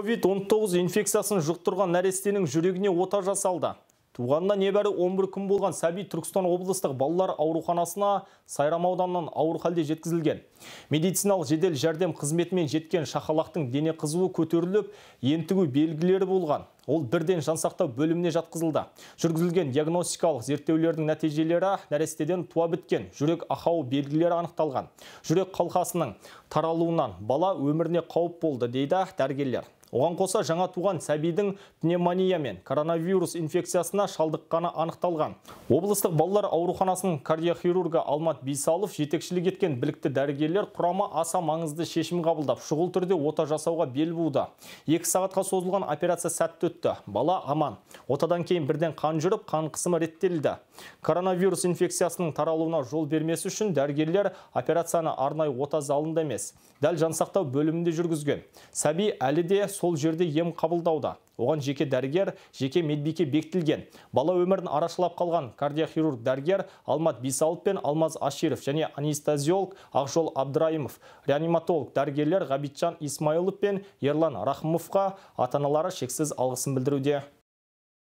COVID-19 инфекциясын жұқтырған нәрестенің жүрегіне ота жасалды. Туғанына небәрі 11 күн болған сәби Түркістан облыстық балалар ауруханасына сайрамауданнан ауыр халде жеткізілген. Медициналық жедел жәрдем қызметімен жеткен шақалақтың дене қызуы көтеріліп, ентігу белгілері болған. Ол бірден жансақтау бөліміне жатқызылды. Жүргізілген диагностикалық зерттеулердің нәтижелері нәрестеден туа біткен жүрек ахау белгілері анықталған. Жүрек қалқасының таралуынан бала өміріне қауіп болды дейді дәрігерлер. Оған қоса жаңа туған сәбидің пневмония мен коронавирус инфекциясына шалдыққаны анықталған. Облыстық балалар ауруханасының кардиохирурга Алмат Бейсалов жетекшілік еткен білікті дәрігерлер құрамы аса маңызды шешім қабылдап, шұғыл түрде ота жасауға бел буды. Екі сағатқа созылған операция сәтті өтті. Бала аман. Отадан кейін бірден қан жүріп, қан қысымы реттелді. Коронавирус инфекциясының таралуына жол бермесі үшін дәрігерлер операцияны арнайы ота залында емес. Дәл жансақтау бөлімінде жүргізген. Сәби әлі де сол жерде ем қабылдауда оған жеке дәргер, жеке медбике бектілген. бала өмірін арашылап қалған кардиохирург дәргер алмат Бисалып пен алмаз аширов және анестезиолог ақжол абдраимов реаниматолог дәргерлер ғабитжан исмаилов пен ерлан рахымовқа атаналары шексіз алғысын білдіруде